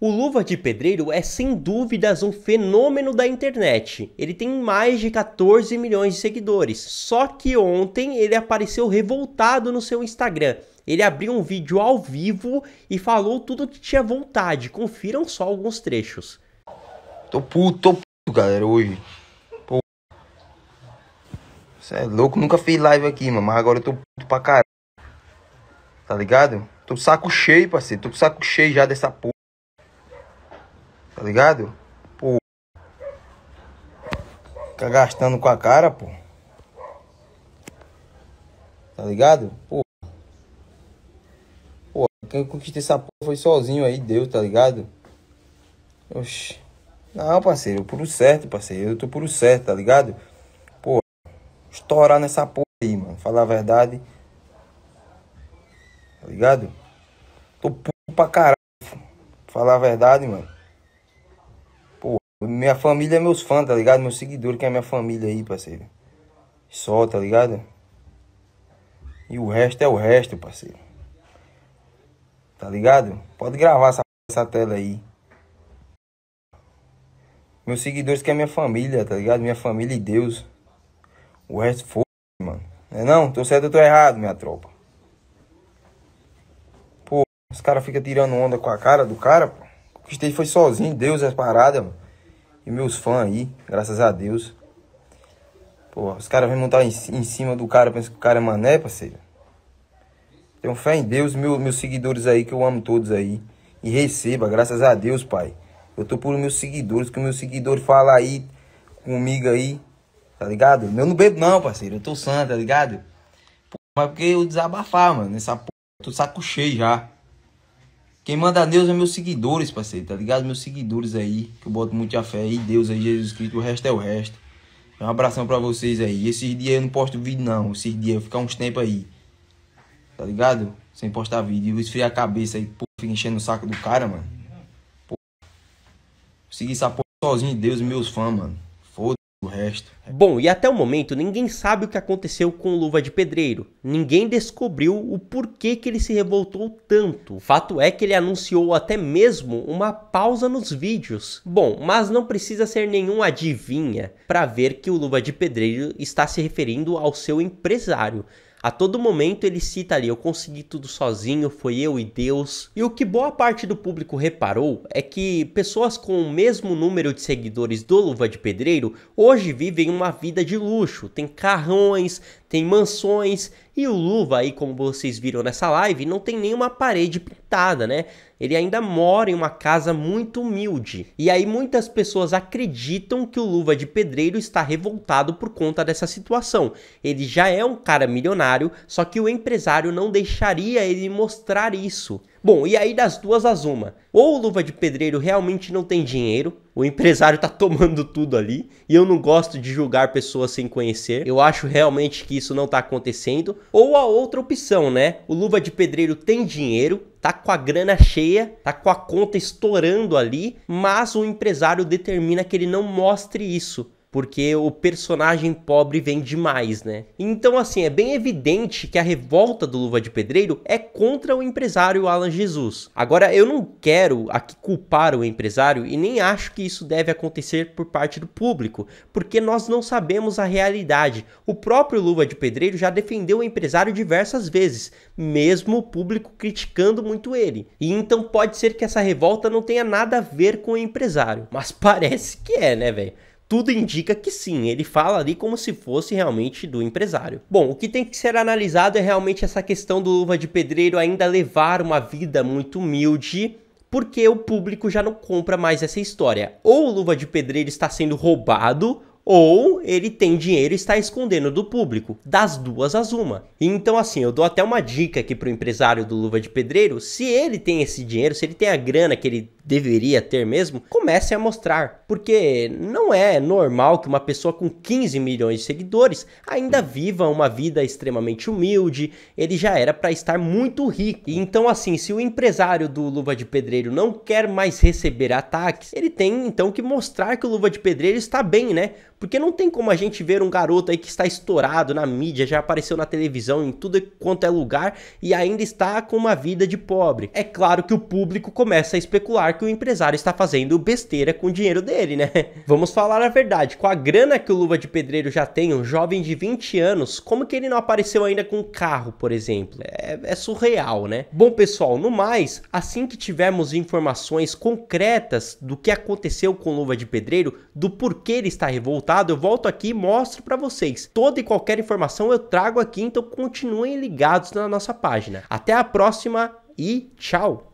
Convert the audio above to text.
O Luva de Pedreiro é sem dúvidas um fenômeno da internet. Ele tem mais de 14 milhões de seguidores. Só que ontem ele apareceu revoltado no seu Instagram. Ele abriu um vídeo ao vivo e falou tudo o que tinha vontade. Confiram só alguns trechos. Tô puto, tô puto, galera, hoje. Pô. Você é louco, nunca fiz live aqui, mano, mas agora eu tô puto pra caralho. Tá ligado? Tô saco cheio, parceiro. Tô saco cheio já dessa porra. Tá ligado? Pô. Fica gastando com a cara, pô. Tá ligado? Pô. Pô, quem conquistou essa porra foi sozinho aí, Deus, tá ligado? Oxi. Não, parceiro, eu puro certo, parceiro. Eu tô puro certo, tá ligado? Pô, estourar nessa porra aí, mano. Falar a verdade. Tá ligado? Tô puro pra caralho. Falar a verdade, mano. Minha família é meus fãs, tá ligado? Meus seguidores, que é minha família aí, parceiro. Só, tá ligado? E o resto é o resto, parceiro. Tá ligado? Pode gravar essa, essa tela aí. Meus seguidores que é minha família, tá ligado? Minha família e Deus. O resto foi, mano. Não é não? Tô certo ou tô errado, minha tropa? Pô, os caras ficam tirando onda com a cara do cara, pô. Conquistei foi sozinho, Deus é parada mano. E meus fãs aí, graças a Deus. Pô, os caras vêm montar em, em, cima do cara, pensa que o cara é mané, parceiro. Tenho fé em Deus, meu, meus seguidores aí, que eu amo todos aí. E receba, graças a Deus, pai. Eu tô por meus seguidores, que meus seguidores falam aí comigo aí, tá ligado? Eu não bebo não, parceiro, eu tô santo, tá ligado? Pô, mas porque eu desabafar, mano, nessa porra, tô saco cheio já. Quem manda Deus é meus seguidores, parceiro, tá ligado? Meus seguidores aí, que eu boto muita fé aí, Deus aí, Jesus Cristo, o resto é o resto. Um abração pra vocês aí. Esses dias eu não posto vídeo, não. Esses dias eu ficar uns tempos aí. Tá ligado? Sem postar vídeo. Eu esfriar a cabeça aí, pô, fica enchendo o saco do cara, mano. Pô. Seguir essa porra sozinho, Deus e meus fãs, mano resto. É. Bom, e até o momento ninguém sabe o que aconteceu com o Luva de Pedreiro. Ninguém descobriu o porquê que ele se revoltou tanto. Fato é que ele anunciou até mesmo uma pausa nos vídeos. Bom, mas não precisa ser nenhum adivinha para ver que o Luva de Pedreiro está se referindo ao seu empresário. A todo momento ele cita ali: Eu consegui tudo sozinho, foi eu e Deus. E o que boa parte do público reparou é que pessoas com o mesmo número de seguidores do Luva de Pedreiro hoje vivem uma vida de luxo, tem carrões, tem mansões e o Luva aí, como vocês viram nessa live, não tem nenhuma parede pintada, né? Ele ainda mora em uma casa muito humilde. E aí muitas pessoas acreditam que o Luva de Pedreiro está revoltado por conta dessa situação. Ele já é um cara milionário, só que o empresário não deixaria ele mostrar isso. Bom, e aí das duas as uma. Ou o Luva de Pedreiro realmente não tem dinheiro, o empresário tá tomando tudo ali, e eu não gosto de julgar pessoas sem conhecer. Eu acho realmente que isso não tá acontecendo. Ou a outra opção, né? O Luva de Pedreiro tem dinheiro, tá com a grana cheia, tá com a conta estourando ali, mas o empresário determina que ele não mostre isso porque o personagem pobre vem demais, né? Então, assim, é bem evidente que a revolta do Luva de Pedreiro é contra o empresário Alan Jesus. Agora, eu não quero aqui culpar o empresário e nem acho que isso deve acontecer por parte do público, porque nós não sabemos a realidade. O próprio Luva de Pedreiro já defendeu o empresário diversas vezes, mesmo o público criticando muito ele. E então pode ser que essa revolta não tenha nada a ver com o empresário, mas parece que é, né, velho? tudo indica que sim, ele fala ali como se fosse realmente do empresário. Bom, o que tem que ser analisado é realmente essa questão do Luva de Pedreiro ainda levar uma vida muito humilde, porque o público já não compra mais essa história. Ou o Luva de Pedreiro está sendo roubado, ou ele tem dinheiro e está escondendo do público, das duas às uma. Então assim, eu dou até uma dica aqui pro empresário do Luva de Pedreiro, se ele tem esse dinheiro, se ele tem a grana que ele deveria ter mesmo, comece a mostrar, porque não é normal que uma pessoa com 15 milhões de seguidores ainda viva uma vida extremamente humilde, ele já era para estar muito rico. Então assim, se o empresário do Luva de Pedreiro não quer mais receber ataques, ele tem então que mostrar que o Luva de Pedreiro está bem, né? Porque não tem como a gente ver um garoto aí que está estourado na mídia, já apareceu na televisão, em tudo quanto é lugar e ainda está com uma vida de pobre. É claro que o público começa a especular que o empresário está fazendo besteira com o dinheiro dele, né? Vamos falar a verdade, com a grana que o Luva de Pedreiro já tem, um jovem de 20 anos, como que ele não apareceu ainda com um carro, por exemplo? É, é surreal, né? Bom, pessoal, no mais, assim que tivermos informações concretas do que aconteceu com o Luva de Pedreiro, do porquê ele está revoltado, eu volto aqui e mostro para vocês. Toda e qualquer informação eu trago aqui, então continuem ligados na nossa página. Até a próxima e tchau!